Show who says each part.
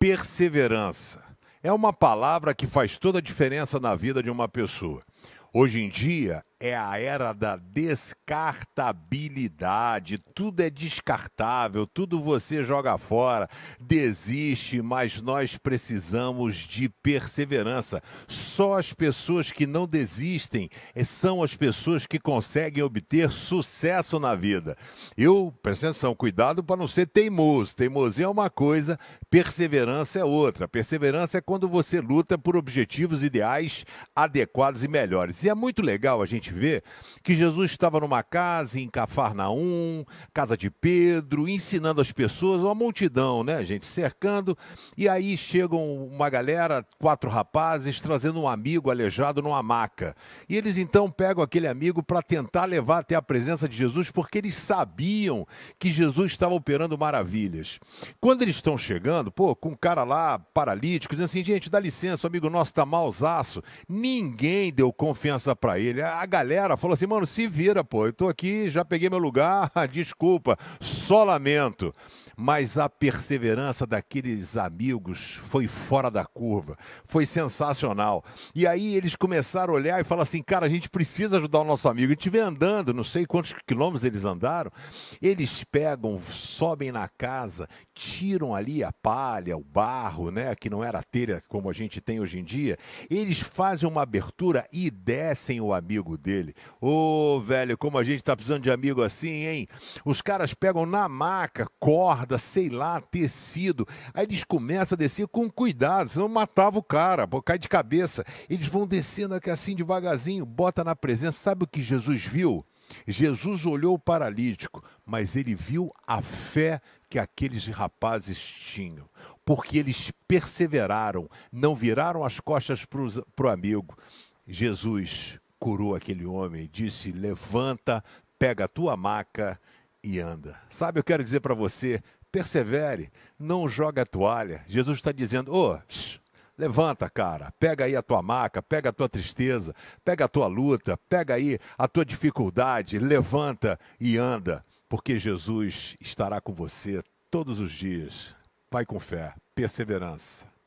Speaker 1: perseverança. É uma palavra que faz toda a diferença na vida de uma pessoa. Hoje em dia, é a era da descartabilidade. Tudo é descartável, tudo você joga fora, desiste, mas nós precisamos de perseverança. Só as pessoas que não desistem eh, são as pessoas que conseguem obter sucesso na vida. Eu, presta atenção, cuidado para não ser teimoso. Teimosia é uma coisa, perseverança é outra. Perseverança é quando você luta por objetivos ideais adequados e melhores. E é muito legal a gente gente vê que Jesus estava numa casa em Cafarnaum, casa de Pedro, ensinando as pessoas, uma multidão, né, gente, cercando. E aí chegam uma galera, quatro rapazes, trazendo um amigo aleijado numa maca. E eles então pegam aquele amigo para tentar levar até a presença de Jesus, porque eles sabiam que Jesus estava operando maravilhas. Quando eles estão chegando, pô, com um cara lá paralítico, dizendo assim: gente, dá licença, o amigo nosso está mausaço. Ninguém deu confiança para ele. A galera falou assim, mano, se vira, pô. Eu tô aqui, já peguei meu lugar, desculpa, só lamento mas a perseverança daqueles amigos foi fora da curva, foi sensacional. E aí eles começaram a olhar e falar assim: cara, a gente precisa ajudar o nosso amigo. E estiver andando, não sei quantos quilômetros eles andaram, eles pegam, sobem na casa, tiram ali a palha, o barro, né, que não era telha como a gente tem hoje em dia, eles fazem uma abertura e descem o amigo dele. Ô, oh, velho, como a gente tá precisando de amigo assim, hein? Os caras pegam na maca, corda, corda, sei lá, tecido. Aí eles começam a descer com cuidado, senão matava o cara, pô, cai de cabeça. Eles vão descendo aqui assim devagarzinho, bota na presença. Sabe o que Jesus viu? Jesus olhou o paralítico, mas ele viu a fé que aqueles rapazes tinham, porque eles perseveraram, não viraram as costas para o amigo. Jesus curou aquele homem, disse: Levanta, pega a tua maca e anda. Sabe, eu quero dizer para você persevere, não joga a toalha. Jesus está dizendo: ô, oh, Levanta, cara, pega aí a tua maca, pega a tua tristeza, pega a tua luta, pega aí a tua dificuldade, levanta e anda, porque Jesus estará com você todos os dias. Pai com fé, perseverança.